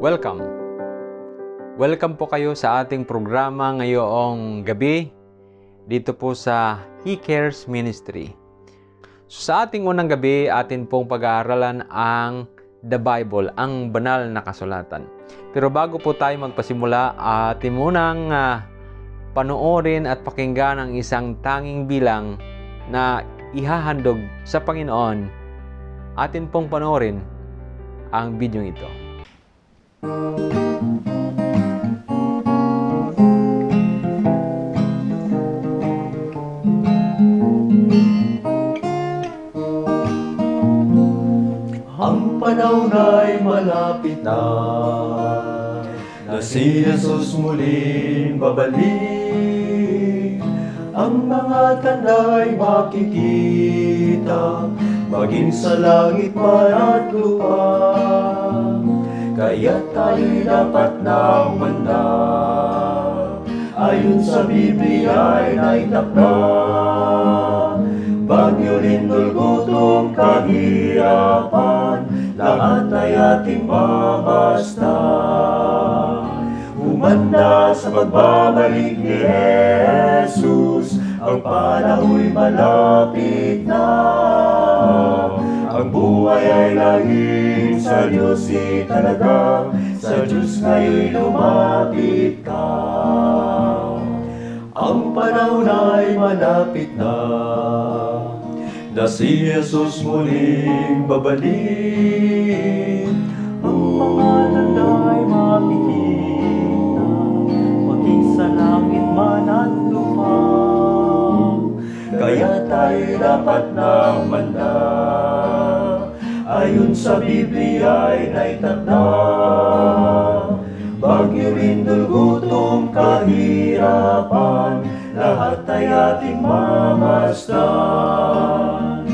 Welcome! Welcome po kayo sa ating programa ngayong gabi dito po sa He Cares Ministry. So, sa ating unang gabi, atin pong pag-aaralan ang The Bible, ang banal na kasulatan. Pero bago po tayo magpasimula, atin munang uh, panoorin at pakinggan ang isang tanging bilang na ihahandog sa Panginoon, atin pong panoorin ang video ito. Ang panahon ay malapit na na si Jesus muling babalik ang mga tanda'y makikita Maging sa langit man at lupa Kaya tayo dapat na umanda Ayon sa Biblia ay naitakda Bagyo lindol gutom kahirapan Lahat ay ating mabasta Gumanda sa pagbabalik ni Jesus Ang panahoy malapit na Ang buhay ay lahing sa Diyos talaga Sa Diyos ngayon lumapit ka Ang panahon ay malapit na na si Jesus muling babalik. Ang panahon ay malapit tayo'y dapat na manda Ayon sa Biblia ay naitakda Bagyo rin gutom kahirapan Lahat ay ating mamasdan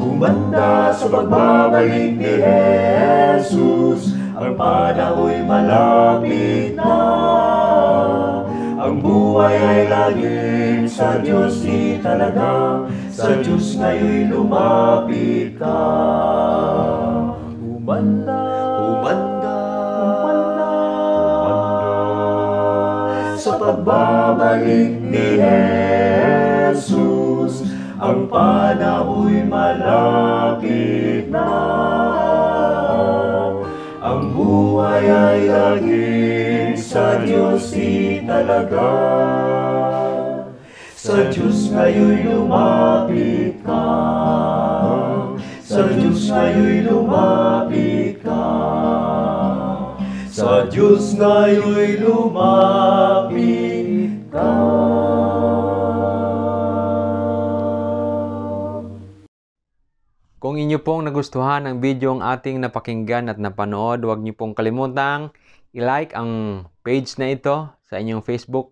Humanda sa pagbabalik ni Jesus ang panahoy malapit na Ang buhay ay laging sa Diyos italaga Sa Diyos ngayon lumapit ka Umanda Umanda Umanda, umanda. Sa pagbabalik ni Jesus Ang panahoy malapit na buhay ay laging sa Diyos talaga. Sa Diyos kayo'y lumapit ka. Sa Diyos kayo'y lumapit ka. Sa Diyos kayo'y lumapit Kung inyo pong nagustuhan ang video ang ating napakinggan at napanood, huwag niyo pong kalimutang i-like ang page na ito sa inyong Facebook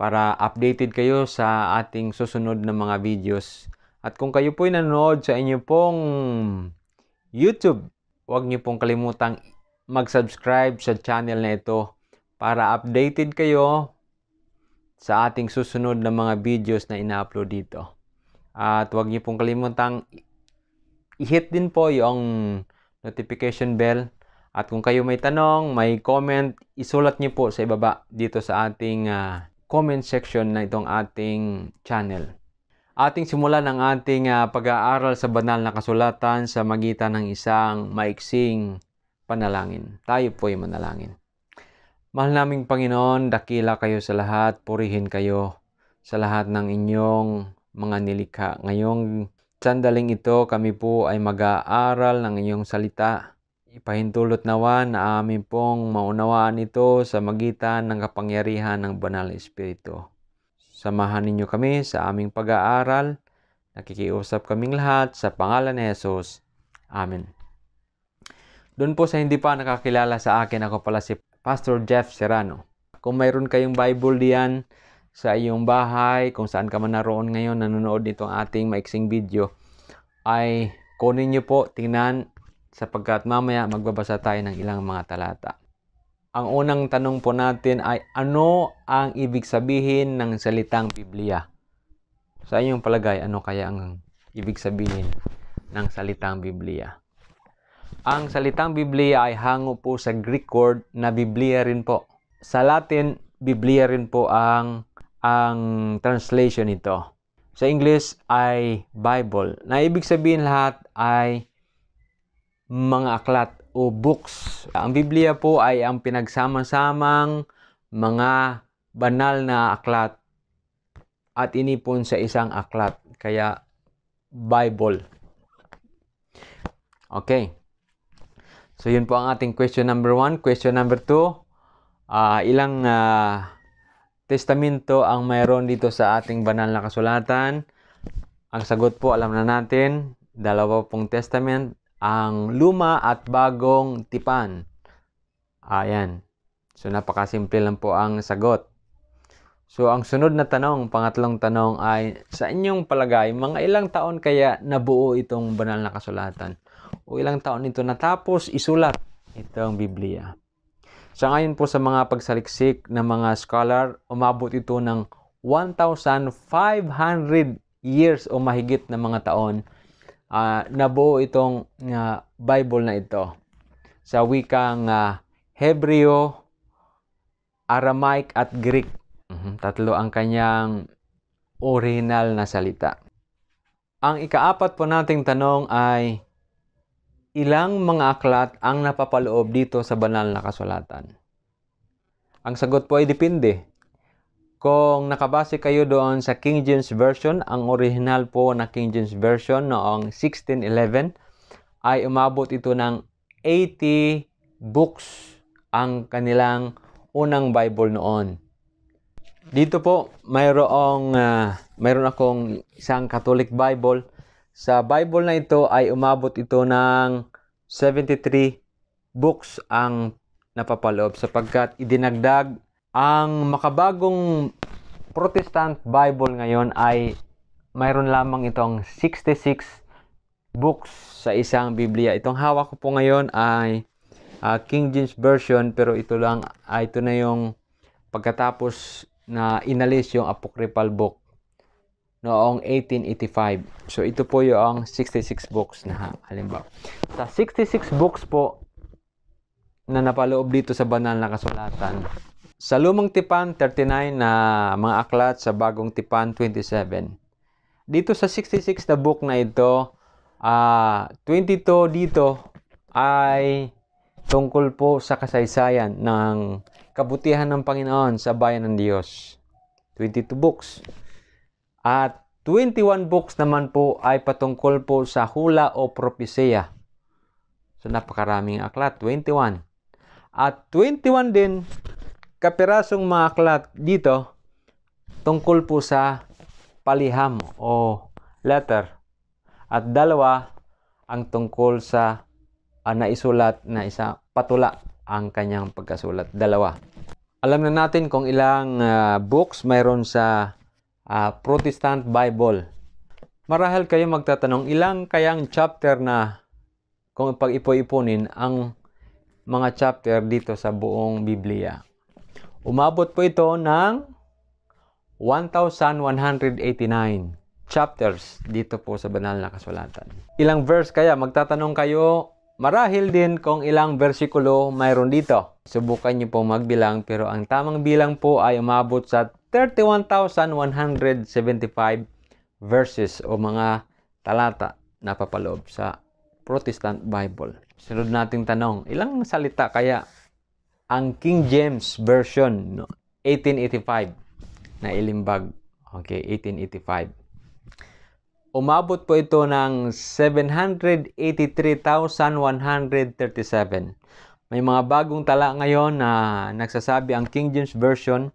para updated kayo sa ating susunod na mga videos. At kung kayo po'y nanonood sa inyo pong YouTube, huwag niyo pong kalimutang mag-subscribe sa channel na ito para updated kayo sa ating susunod na mga videos na ina-upload dito. At huwag niyo pong kalimutang i-hit din po yung notification bell. At kung kayo may tanong, may comment, isulat nyo po sa ibaba dito sa ating uh, comment section na itong ating channel. Ating simulan ang ating uh, pag-aaral sa banal na kasulatan sa magitan ng isang maiksing panalangin. Tayo po ay manalangin. Mahal naming Panginoon, dakila kayo sa lahat, purihin kayo sa lahat ng inyong mga nilikha. Ngayong sandaling ito kami po ay mag-aaral ng inyong salita. Ipahintulot nawa na amin pong maunawaan ito sa magitan ng kapangyarihan ng Banal Espiritu. Samahan ninyo kami sa aming pag-aaral. Nakikiusap kaming lahat sa pangalan ni Jesus. Amen. Doon po sa hindi pa nakakilala sa akin, ako pala si Pastor Jeff Serrano. Kung mayroon kayong Bible diyan, sa iyong bahay, kung saan ka man naroon ngayon nanonood nitong ating maiksing video, ay kunin niyo po, tingnan, sapagkat mamaya magbabasa tayo ng ilang mga talata. Ang unang tanong po natin ay ano ang ibig sabihin ng salitang Biblia? Sa inyong palagay, ano kaya ang ibig sabihin ng salitang Biblia? Ang salitang Biblia ay hango po sa Greek word na Biblia rin po. Sa Latin, Biblia rin po ang ang translation nito. Sa English ay Bible, na ibig sabihin lahat ay mga aklat o books. Ang Biblia po ay ang pinagsama-samang mga banal na aklat at inipon sa isang aklat. Kaya, Bible. Okay. So, yun po ang ating question number one. Question number two, uh, ilang uh, testamento ang mayroon dito sa ating banal na kasulatan? Ang sagot po alam na natin, dalawa pong testament, ang luma at bagong tipan. Ayan. So napakasimple lang po ang sagot. So ang sunod na tanong, pangatlong tanong ay sa inyong palagay, mga ilang taon kaya nabuo itong banal na kasulatan? O ilang taon ito natapos isulat itong Biblia? Sa ngayon po sa mga pagsaliksik ng mga scholar, umabot ito ng 1,500 years o mahigit na mga taon uh, nabuo itong uh, Bible na ito sa wikang uh, Hebreo, Aramaic at Greek. Mhm, tatlo ang kanyang original na salita. Ang ikaapat po nating tanong ay Ilang mga aklat ang napapaloob dito sa banal na kasulatan? Ang sagot po ay depende. Kung nakabase kayo doon sa King James Version, ang original po na King James Version noong 1611 ay umabot ito ng 80 books ang kanilang unang Bible noon. Dito po mayroong uh, mayroon akong isang Catholic Bible sa Bible na ito ay umabot ito ng 73 books ang napapaloob sapagkat idinagdag ang makabagong Protestant Bible ngayon ay mayroon lamang itong 66 books sa isang Biblia. Itong hawak ko po ngayon ay uh, King James Version pero ito lang uh, ito na yung pagkatapos na inalis yung apocryphal book noong 1885. So ito po yung 66 books na halimbawa. Sa 66 books po na napaloob dito sa banal na kasulatan. Sa lumang tipan, 39 na mga aklat. Sa bagong tipan, 27. Dito sa 66 na book na ito, uh, ah, 22 dito ay tungkol po sa kasaysayan ng kabutihan ng Panginoon sa bayan ng Diyos. 22 books. At 21 books naman po ay patungkol po sa hula o propesya. So napakaraming aklat, 21. At 21 din kapirasong mga aklat dito tungkol po sa paliham o letter. At dalawa ang tungkol sa uh, naisulat na isa patula ang kanyang pagkasulat. Dalawa. Alam na natin kung ilang uh, books mayroon sa uh, Protestant Bible. Marahil kayo magtatanong ilang kayang chapter na kung pag ipo-iponin ang mga chapter dito sa buong Biblia. Umabot po ito ng 1,189 chapters dito po sa banal na kasulatan. Ilang verse kaya? Magtatanong kayo Marahil din kung ilang versikulo mayroon dito. Subukan niyo po magbilang pero ang tamang bilang po ay umabot sa 31,175 verses o mga talata na papaloob sa Protestant Bible. Sunod nating tanong, ilang salita kaya ang King James Version 1885 na ilimbag? Okay, 1885. Umabot po ito ng 783,137. May mga bagong tala ngayon na nagsasabi ang King James Version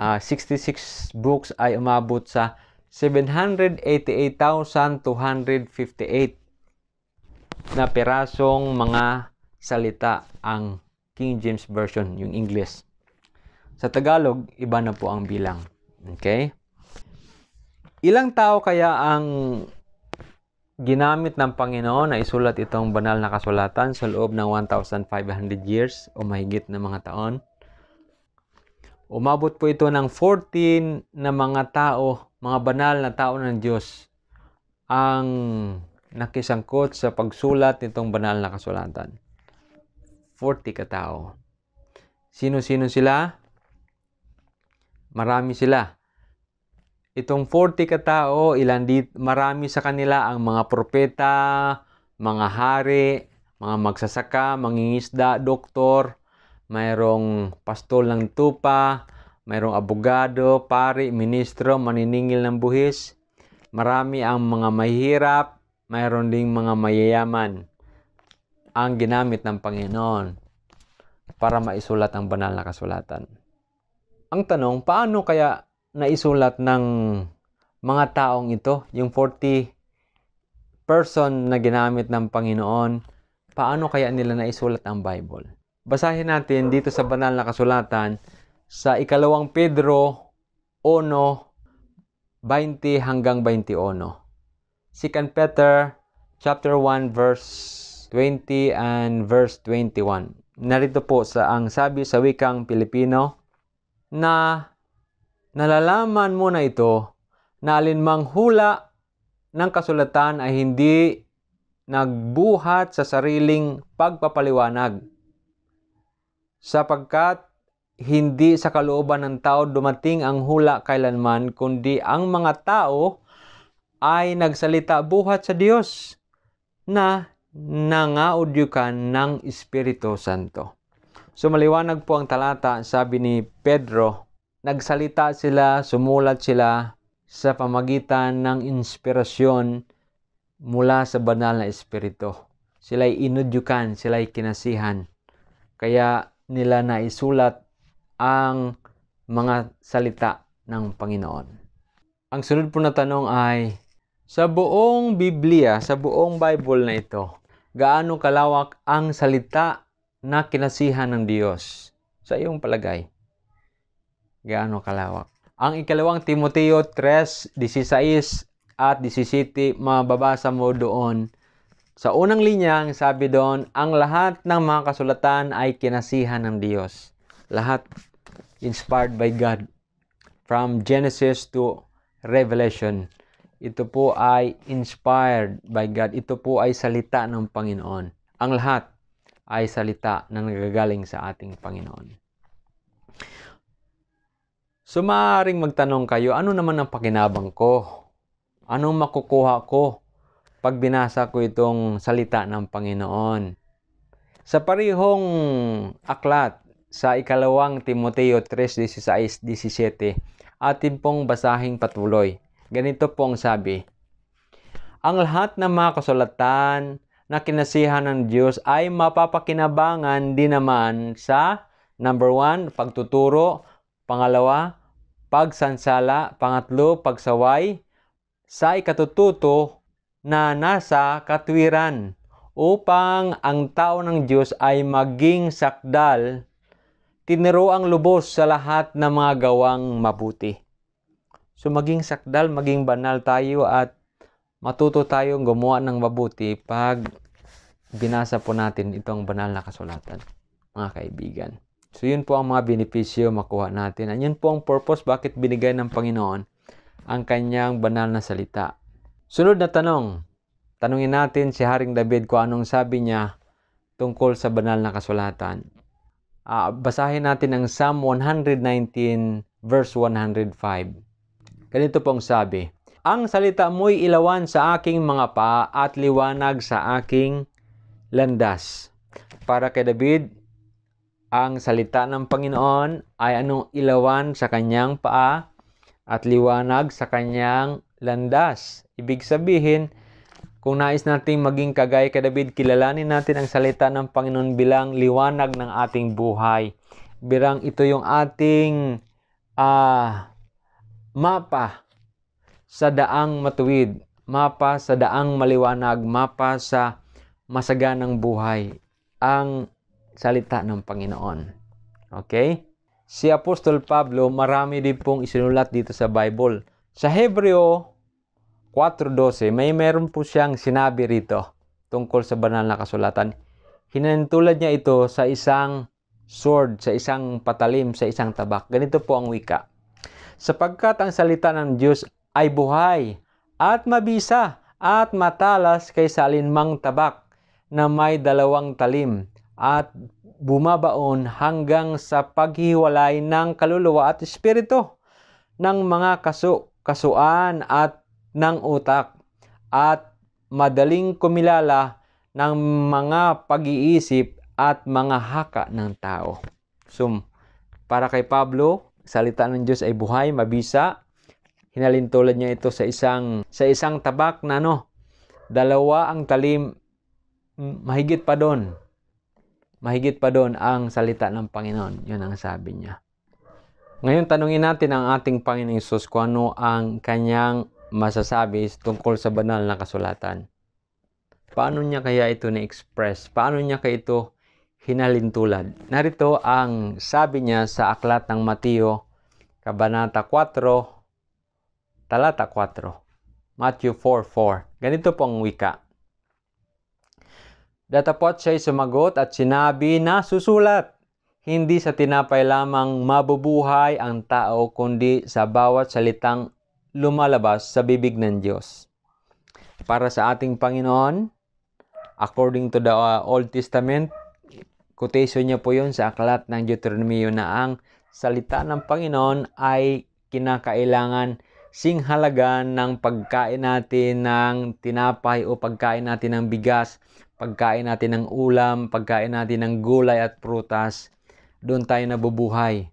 uh, ah, 66 books ay umabot sa 788,258 na pirasong mga salita ang King James Version, yung English. Sa Tagalog, iba na po ang bilang. Okay? Ilang tao kaya ang ginamit ng Panginoon na isulat itong banal na kasulatan sa loob ng 1,500 years o mahigit na mga taon? Umabot po ito ng 14 na mga tao, mga banal na tao ng Diyos ang nakisangkot sa pagsulat nitong banal na kasulatan. 40 katao. Sino-sino sila? Marami sila. Itong 40 katao, ilan dit, marami sa kanila ang mga propeta, mga hari, mga magsasaka, mangingisda, doktor, mayroong pastol ng tupa, mayroong abogado, pari, ministro, maniningil ng buhis. Marami ang mga mahirap, mayroon ding mga mayayaman ang ginamit ng Panginoon para maisulat ang banal na kasulatan. Ang tanong, paano kaya naisulat ng mga taong ito, yung 40 person na ginamit ng Panginoon, paano kaya nila naisulat ang Bible? Basahin natin dito sa banal na kasulatan sa ikalawang Pedro 1:20 hanggang 21. Second Peter chapter 1 verse 20 and verse 21. Narito po sa ang sabi sa wikang Pilipino na nalalaman mo na ito na alinmang hula ng kasulatan ay hindi nagbuhat sa sariling pagpapaliwanag sapagkat hindi sa kalooban ng tao dumating ang hula kailanman, kundi ang mga tao ay nagsalita buhat sa Diyos na nangaudyukan ng Espiritu Santo. So maliwanag po ang talata, sabi ni Pedro, nagsalita sila, sumulat sila sa pamagitan ng inspirasyon mula sa banal na Espiritu. Sila'y inudyukan, sila'y kinasihan. Kaya nila na isulat ang mga salita ng Panginoon. Ang sunod po na tanong ay, sa buong Biblia, sa buong Bible na ito, gaano kalawak ang salita na kinasihan ng Diyos? Sa iyong palagay, gaano kalawak? Ang ikalawang Timoteo 3:16 at 17 mababasa mo doon sa unang linya, ang sabi doon, ang lahat ng mga kasulatan ay kinasihan ng Diyos. Lahat inspired by God. From Genesis to Revelation. Ito po ay inspired by God. Ito po ay salita ng Panginoon. Ang lahat ay salita na nagagaling sa ating Panginoon. So magtanong kayo, ano naman ang pakinabang ko? Anong makukuha ko pag binasa ko itong salita ng Panginoon. Sa parihong aklat sa ikalawang Timoteo 3.16-17, atin pong basahing patuloy. Ganito po ang sabi, Ang lahat ng mga kasulatan na kinasihan ng Diyos ay mapapakinabangan din naman sa number one, pagtuturo, pangalawa, pagsansala, pangatlo, pagsaway, sa ikatututo, na nasa katwiran upang ang tao ng Diyos ay maging sakdal, tiniro ang lubos sa lahat ng mga gawang mabuti. So maging sakdal, maging banal tayo at matuto tayong gumawa ng mabuti pag binasa po natin itong banal na kasulatan, mga kaibigan. So yun po ang mga benepisyo makuha natin. At yun po ang purpose bakit binigay ng Panginoon ang kanyang banal na salita Sunod na tanong, tanungin natin si Haring David kung anong sabi niya tungkol sa banal na kasulatan. Uh, basahin natin ang Psalm 119 verse 105. Ganito pong sabi, Ang salita mo'y ilawan sa aking mga paa at liwanag sa aking landas. Para kay David, ang salita ng Panginoon ay anong ilawan sa kanyang paa at liwanag sa kanyang landas. Ibig sabihin, kung nais nating maging kagaya kay David, kilalanin natin ang salita ng Panginoon bilang liwanag ng ating buhay. Birang ito yung ating uh, mapa sa daang matuwid, mapa sa daang maliwanag, mapa sa masaganang buhay. Ang salita ng Panginoon. Okay? Si Apostol Pablo, marami din pong isinulat dito sa Bible. Sa Hebreo 4.12, may meron po siyang sinabi rito tungkol sa banal na kasulatan. Hinantulad niya ito sa isang sword, sa isang patalim, sa isang tabak. Ganito po ang wika. Sapagkat ang salita ng Diyos ay buhay at mabisa at matalas kaysa alinmang tabak na may dalawang talim at bumabaon hanggang sa paghiwalay ng kaluluwa at espiritu ng mga kaso, kasuan at ng utak at madaling kumilala ng mga pag-iisip at mga haka ng tao. So, para kay Pablo, salita ng Diyos ay buhay, mabisa. Hinalintulad niya ito sa isang sa isang tabak na ano, dalawa ang talim, mahigit pa doon. Mahigit pa doon ang salita ng Panginoon. Yun ang sabi niya. Ngayon, tanungin natin ang ating Panginoong Hesus kung ano ang kanyang masasabi is tungkol sa banal na kasulatan. Paano niya kaya ito na-express? Paano niya kaya ito hinalintulad? Narito ang sabi niya sa aklat ng Mateo, Kabanata 4, Talata 4, Matthew 4.4. Ganito po ang wika. Datapot siya'y sumagot at sinabi na susulat. Hindi sa tinapay lamang mabubuhay ang tao kundi sa bawat salitang lumalabas sa bibig ng Diyos. Para sa ating Panginoon, according to the uh, Old Testament, quotation niya po yun sa aklat ng Deuteronomy na ang salita ng Panginoon ay kinakailangan singhalagan ng pagkain natin ng tinapay o pagkain natin ng bigas, pagkain natin ng ulam, pagkain natin ng gulay at prutas. Doon tayo nabubuhay.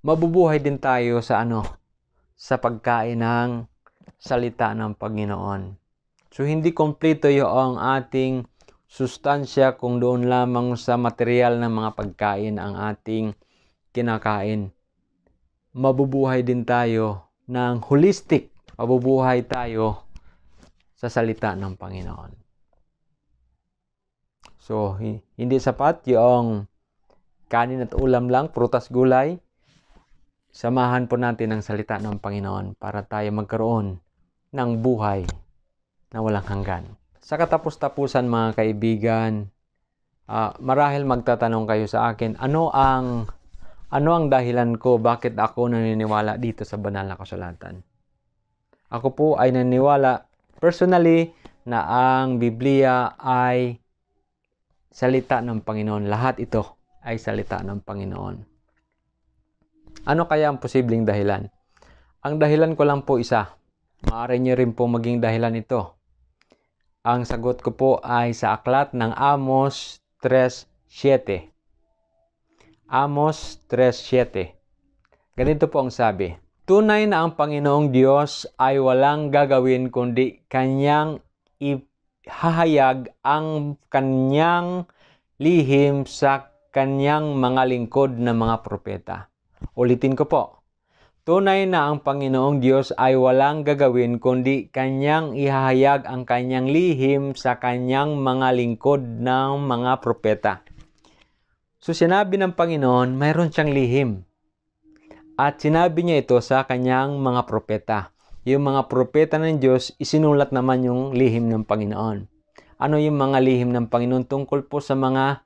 Mabubuhay din tayo sa ano? sa pagkain ng salita ng Panginoon. So hindi kompleto 'yung ating sustansya kung doon lamang sa material ng mga pagkain ang ating kinakain. Mabubuhay din tayo ng holistic. Mabubuhay tayo sa salita ng Panginoon. So, hindi sapat yung kanin at ulam lang, prutas gulay. Samahan po natin ang salita ng Panginoon para tayo magkaroon ng buhay na walang hanggan. Sa katapos-tapusan mga kaibigan, uh, marahil magtatanong kayo sa akin, ano ang ano ang dahilan ko bakit ako naniniwala dito sa banal na kasulatan? Ako po ay naniniwala personally na ang Biblia ay salita ng Panginoon. Lahat ito ay salita ng Panginoon. Ano kaya ang posibleng dahilan? Ang dahilan ko lang po isa. Maaari niyo rin po maging dahilan ito. Ang sagot ko po ay sa aklat ng Amos 3.7. Amos 3.7 Ganito po ang sabi, Tunay na ang Panginoong Diyos ay walang gagawin kundi Kanyang ihahayag ang Kanyang lihim sa Kanyang mga lingkod na mga propeta. Ulitin ko po, tunay na ang Panginoong Diyos ay walang gagawin kundi kanyang ihahayag ang kanyang lihim sa kanyang mga lingkod ng mga propeta. So sinabi ng Panginoon, mayroon siyang lihim. At sinabi niya ito sa kanyang mga propeta. Yung mga propeta ng Diyos, isinulat naman yung lihim ng Panginoon ano yung mga lihim ng Panginoon tungkol po sa mga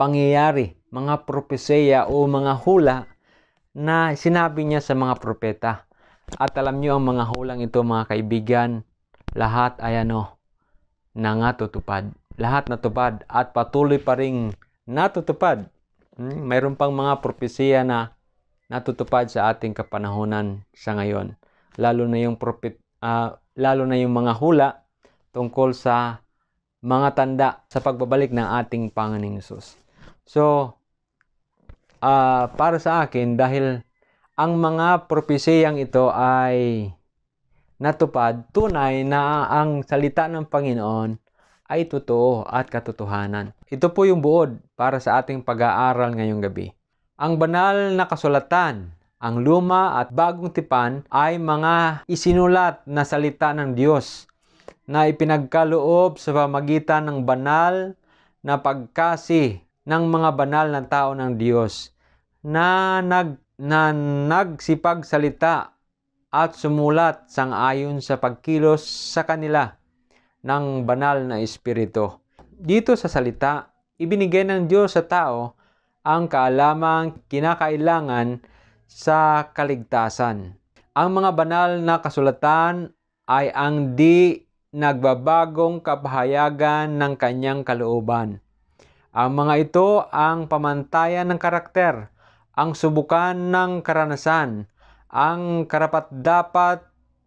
pangyayari, mga propeseya o mga hula na sinabi niya sa mga propeta. At alam niyo ang mga hulang ito mga kaibigan, lahat ay ano, nangatutupad. Lahat natupad at patuloy pa ring natutupad. Hmm? Mayroon pang mga propesya na natutupad sa ating kapanahonan sa ngayon. Lalo na yung propet, uh, lalo na yung mga hula tungkol sa mga tanda sa pagbabalik ng ating Panginoong Hesus. So, uh, para sa akin dahil ang mga propesiyang ito ay natupad, tunay na ang salita ng Panginoon ay totoo at katotohanan. Ito po yung buod para sa ating pag-aaral ngayong gabi. Ang banal na kasulatan, ang luma at bagong tipan ay mga isinulat na salita ng Diyos na ipinagkaloob sa pamagitan ng banal na pagkasi ng mga banal na tao ng Diyos na, nag, na nagsipagsalita at sumulat sangayon sa pagkilos sa kanila ng banal na Espiritu. Dito sa salita, ibinigay ng Diyos sa tao ang kaalamang kinakailangan sa kaligtasan. Ang mga banal na kasulatan ay ang di nagbabagong kapahayagan ng kanyang kalooban. Ang mga ito ang pamantayan ng karakter, ang subukan ng karanasan, ang karapat-dapat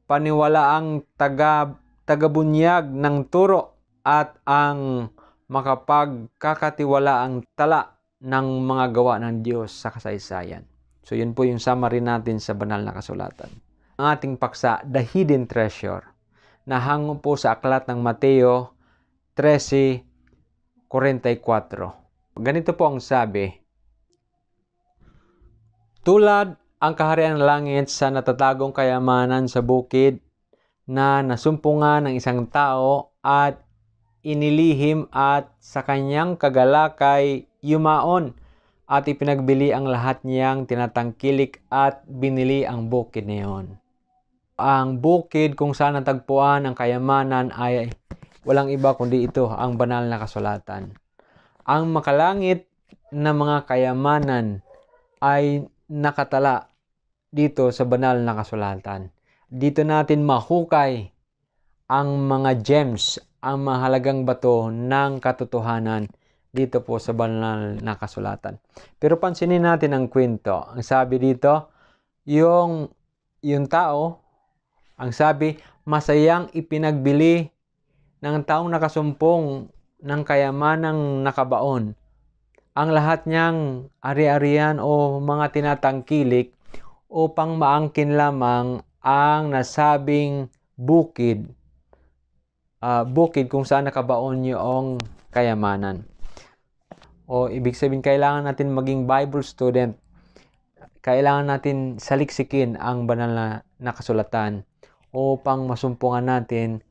paniwalaang taga, tagabunyag ng turo at ang makapagkakatiwala ang tala ng mga gawa ng Diyos sa kasaysayan. So yun po yung summary natin sa banal na kasulatan. Ang ating paksa, The Hidden Treasure, na hango po sa aklat ng Mateo 13, 44. Ganito po ang sabi, Tulad ang kaharian ng langit sa natatagong kayamanan sa bukid na nasumpungan ng isang tao at inilihim at sa kanyang kagalakay yumaon at ipinagbili ang lahat niyang tinatangkilik at binili ang bukid na iyon. Ang bukid kung saan natagpuan ang kayamanan ay walang iba kundi ito ang banal na kasulatan. Ang makalangit na mga kayamanan ay nakatala dito sa banal na kasulatan. Dito natin mahukay ang mga gems, ang mahalagang bato ng katotohanan dito po sa banal na kasulatan. Pero pansinin natin ang kwento. Ang sabi dito, yung, yung tao, ang sabi, masayang ipinagbili ng taong nakasumpong ng kayamanang nakabaon. Ang lahat niyang ari-arian o mga tinatangkilik upang maangkin lamang ang nasabing bukid uh, bukid kung saan nakabaon yung kayamanan. O ibig sabihin kailangan natin maging Bible student. Kailangan natin saliksikin ang banal na nakasulatan upang masumpungan natin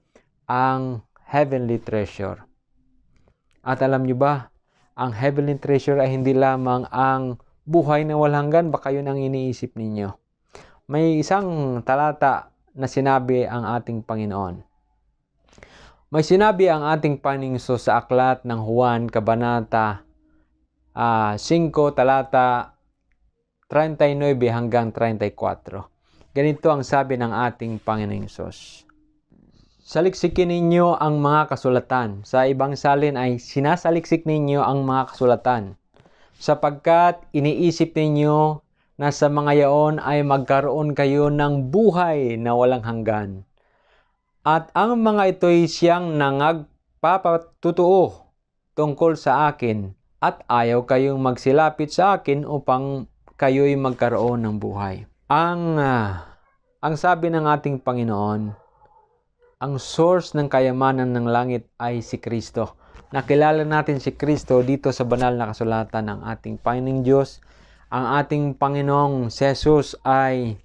ang heavenly treasure. At alam nyo ba, ang heavenly treasure ay hindi lamang ang buhay na walang hanggan, baka yun ang iniisip ninyo. May isang talata na sinabi ang ating Panginoon. May sinabi ang ating Paningso sa aklat ng Juan, Kabanata uh, ah, 5, talata 39 hanggang 34. Ganito ang sabi ng ating Panginoong Sos. Saliksikin ninyo ang mga kasulatan. Sa ibang salin ay sinasaliksik ninyo ang mga kasulatan. Sapagkat iniisip ninyo na sa mga yaon ay magkaroon kayo ng buhay na walang hanggan. At ang mga ito'y siyang nangagpapatutuo tungkol sa akin at ayaw kayong magsilapit sa akin upang kayo'y magkaroon ng buhay. Ang, uh, ang sabi ng ating Panginoon, ang source ng kayamanan ng langit ay si Kristo. Nakilala natin si Kristo dito sa banal na kasulatan ng ating Panginoong Diyos. Ang ating Panginoong Jesus ay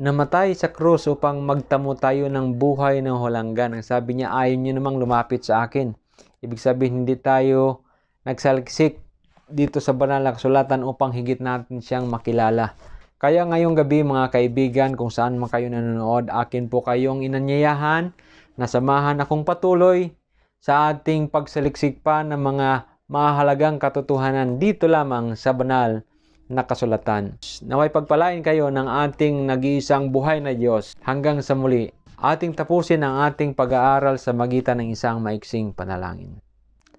namatay sa krus upang magtamo tayo ng buhay ng hulanggan. Ang sabi niya, ayaw niyo namang lumapit sa akin. Ibig sabihin, hindi tayo nagsaliksik dito sa banal na kasulatan upang higit natin siyang makilala. Kaya ngayong gabi mga kaibigan kung saan man kayo nanonood, akin po kayong inanyayahan na samahan akong patuloy sa ating pagsaliksik pa ng mga mahalagang katotohanan dito lamang sa banal na kasulatan. Naway pagpalain kayo ng ating nag-iisang buhay na Diyos hanggang sa muli. Ating tapusin ang ating pag-aaral sa magitan ng isang maiksing panalangin.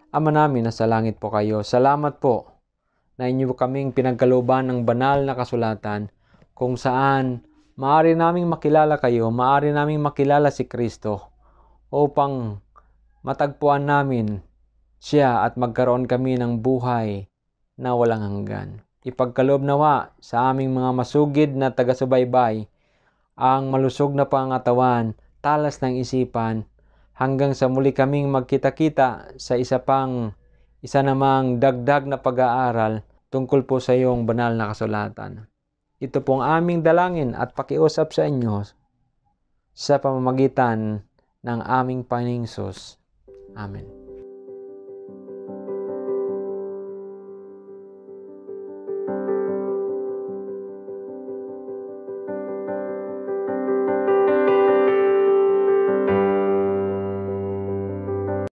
Ama namin na sa langit po kayo, salamat po na inyo kaming pinagkaloban ng banal na kasulatan kung saan maaari naming makilala kayo, maaari naming makilala si Kristo upang matagpuan namin siya at magkaroon kami ng buhay na walang hanggan. Ipagkaloob nawa sa aming mga masugid na taga-subaybay ang malusog na pangatawan, talas ng isipan, hanggang sa muli kaming magkita-kita sa isa pang isa namang dagdag na pag-aaral tungkol po sa iyong banal na kasulatan. Ito pong aming dalangin at pakiusap sa inyo sa pamamagitan ng aming Panginoon Amen.